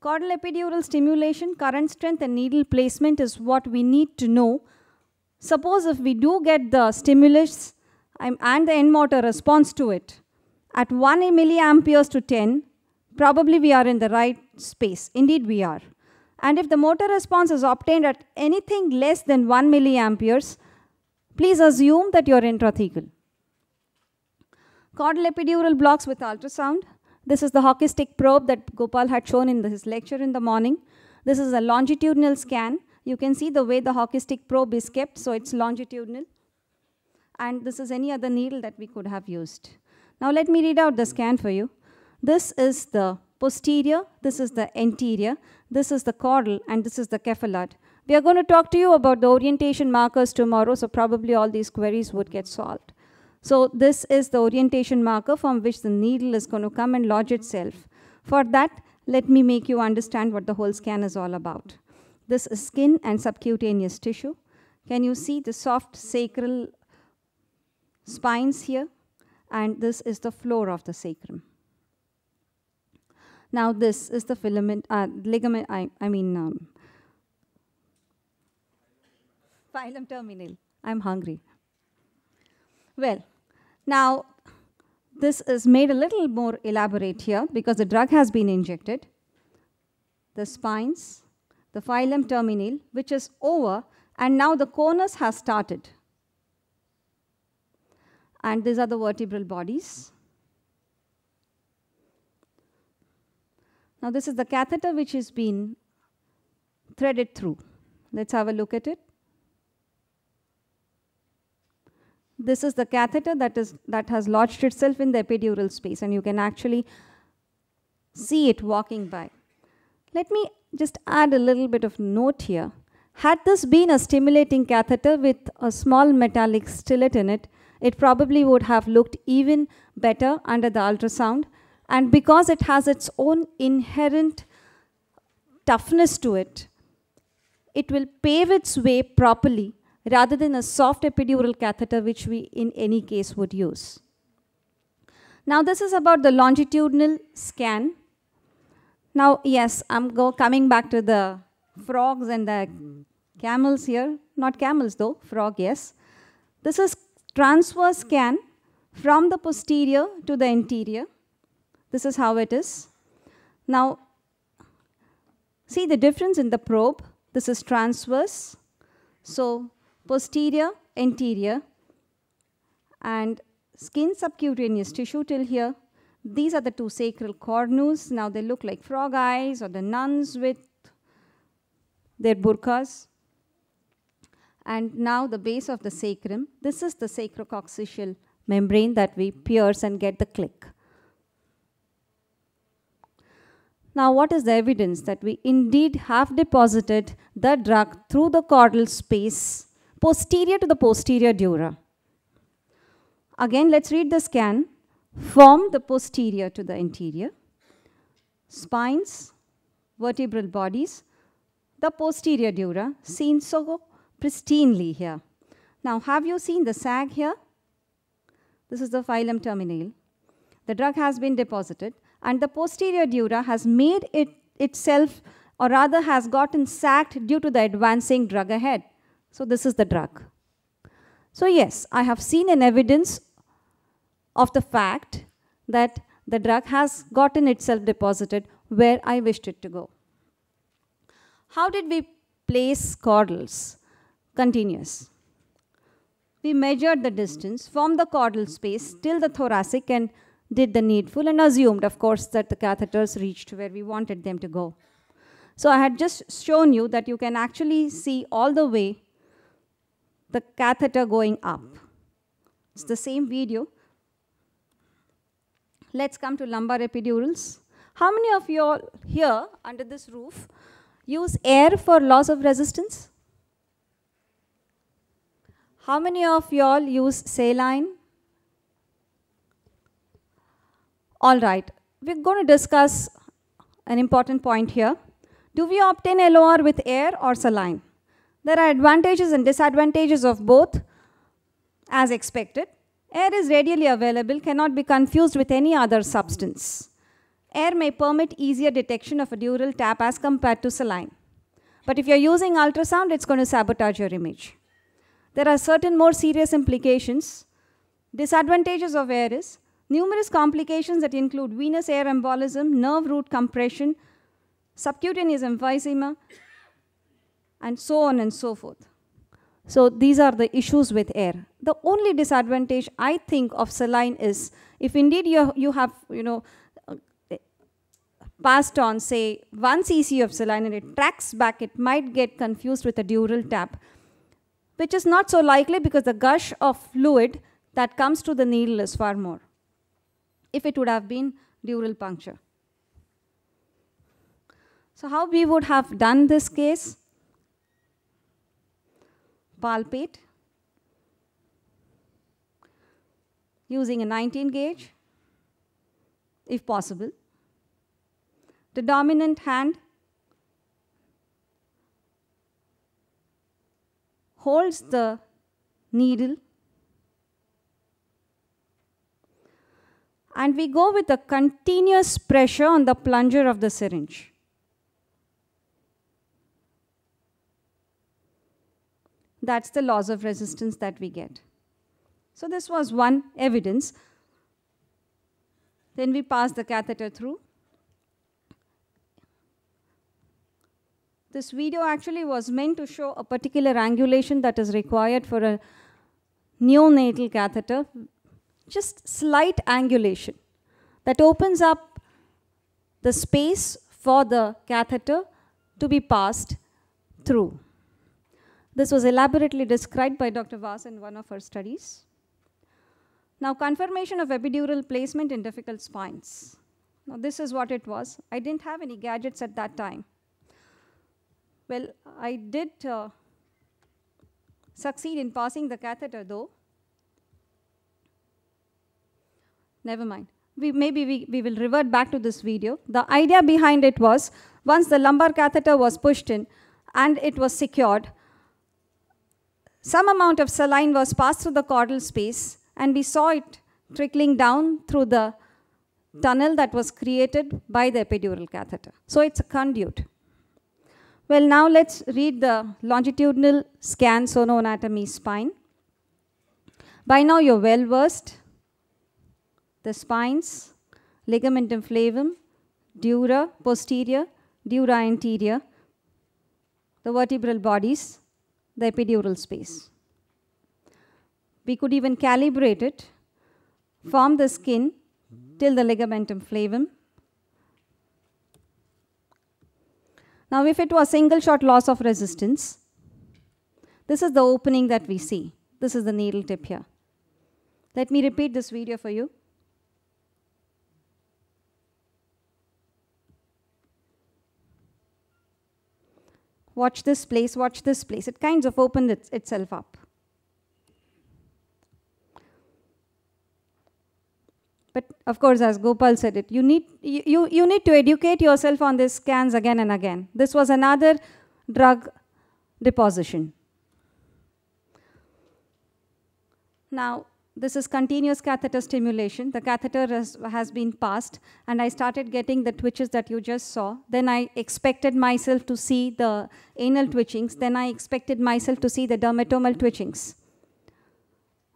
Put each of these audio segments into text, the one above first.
Caudal epidural stimulation, current strength and needle placement is what we need to know. Suppose if we do get the stimulus and the end motor response to it at 1 milliamperes to 10, probably we are in the right space. Indeed, we are. And if the motor response is obtained at anything less than 1 milliamperes, please assume that you are intrathecal. Caudal epidural blocks with ultrasound. This is the hockey stick probe that Gopal had shown in his lecture in the morning. This is a longitudinal scan. You can see the way the hockey stick probe is kept, so it's longitudinal. And this is any other needle that we could have used. Now let me read out the scan for you. This is the posterior, this is the anterior, this is the caudal, and this is the cephalad. We are going to talk to you about the orientation markers tomorrow, so probably all these queries would get solved. So this is the orientation marker from which the needle is going to come and lodge itself. For that, let me make you understand what the whole scan is all about. This is skin and subcutaneous tissue. Can you see the soft sacral spines here? And this is the floor of the sacrum. Now this is the filament, uh, ligament, I, I mean, um, phylum terminal. I'm hungry. Well, now, this is made a little more elaborate here because the drug has been injected. The spines, the phylum terminal, which is over, and now the conus has started. And these are the vertebral bodies. Now, this is the catheter which has been threaded through. Let's have a look at it. This is the catheter that, is, that has lodged itself in the epidural space and you can actually see it walking by. Let me just add a little bit of note here. Had this been a stimulating catheter with a small metallic stillet in it, it probably would have looked even better under the ultrasound. And because it has its own inherent toughness to it, it will pave its way properly rather than a soft epidural catheter which we in any case would use. Now this is about the longitudinal scan. Now yes, I'm go coming back to the frogs and the camels here. Not camels though, frog, yes. This is transverse scan from the posterior to the anterior. This is how it is. Now, see the difference in the probe. This is transverse. So posterior, anterior, and skin subcutaneous tissue till here. These are the two sacral cornues. Now they look like frog eyes or the nuns with their burkas. And now the base of the sacrum. This is the sacrococcygeal membrane that we pierce and get the click. Now, what is the evidence that we indeed have deposited the drug through the caudal space posterior to the posterior dura. Again, let's read the scan. From the posterior to the interior. spines, vertebral bodies, the posterior dura seen so pristinely here. Now, have you seen the sag here? This is the phylum terminale. The drug has been deposited and the posterior dura has made it itself or rather has gotten sacked due to the advancing drug ahead. So this is the drug. So yes, I have seen an evidence of the fact that the drug has gotten itself deposited where I wished it to go. How did we place caudals? Continuous. We measured the distance from the caudal space till the thoracic and did the needful and assumed, of course, that the catheters reached where we wanted them to go. So I had just shown you that you can actually see all the way the catheter going up. It's the same video. Let's come to lumbar epidurals. How many of you all here under this roof use air for loss of resistance? How many of you all use saline? All right, we're going to discuss an important point here. Do we obtain LOR with air or saline? There are advantages and disadvantages of both as expected. Air is readily available, cannot be confused with any other substance. Air may permit easier detection of a dural tap as compared to saline. But if you're using ultrasound, it's going to sabotage your image. There are certain more serious implications. Disadvantages of air is numerous complications that include venous air embolism, nerve root compression, subcutaneous emphysema, and so on and so forth. So these are the issues with air. The only disadvantage I think of saline is if indeed you, you have, you know, passed on, say, 1 cc of saline and it tracks back, it might get confused with a dural tap, which is not so likely because the gush of fluid that comes to the needle is far more, if it would have been dural puncture. So how we would have done this case? palpate using a 19 gauge if possible. The dominant hand holds the needle and we go with a continuous pressure on the plunger of the syringe. That's the loss of resistance that we get. So this was one evidence. Then we pass the catheter through. This video actually was meant to show a particular angulation that is required for a neonatal catheter, just slight angulation that opens up the space for the catheter to be passed through. This was elaborately described by Dr. Vass in one of her studies. Now, confirmation of epidural placement in difficult spines. Now, this is what it was. I didn't have any gadgets at that time. Well, I did uh, succeed in passing the catheter, though. Never mind. We, maybe we, we will revert back to this video. The idea behind it was, once the lumbar catheter was pushed in and it was secured, some amount of saline was passed through the caudal space, and we saw it trickling down through the tunnel that was created by the epidural catheter. So it's a conduit. Well, now let's read the longitudinal scan sonoanatomy spine. By now you're well versed. The spines, ligamentum flavum, dura posterior, dura anterior, the vertebral bodies, the epidural space. We could even calibrate it form the skin till the ligamentum flavum. Now, if it was single shot loss of resistance, this is the opening that we see. This is the needle tip here. Let me repeat this video for you. watch this place, watch this place. It kind of opened it, itself up. But of course, as Gopal said it, you need, you, you need to educate yourself on these scans again and again. This was another drug deposition. Now, this is continuous catheter stimulation. The catheter has, has been passed, and I started getting the twitches that you just saw. Then I expected myself to see the anal twitchings. Then I expected myself to see the dermatomal twitchings.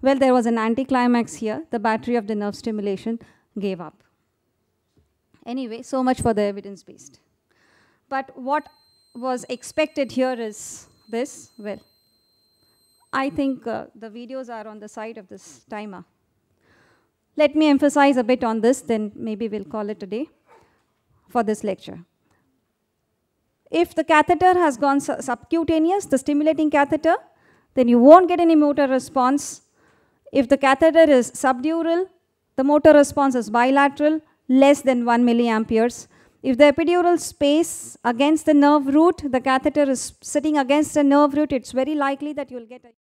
Well, there was an anticlimax here. The battery of the nerve stimulation gave up. Anyway, so much for the evidence based. But what was expected here is this. Well, I think uh, the videos are on the side of this timer. Let me emphasize a bit on this, then maybe we'll call it a day for this lecture. If the catheter has gone su subcutaneous, the stimulating catheter, then you won't get any motor response. If the catheter is subdural, the motor response is bilateral, less than 1 milliamperes. If the epidural space against the nerve root, the catheter is sitting against the nerve root, it's very likely that you'll get a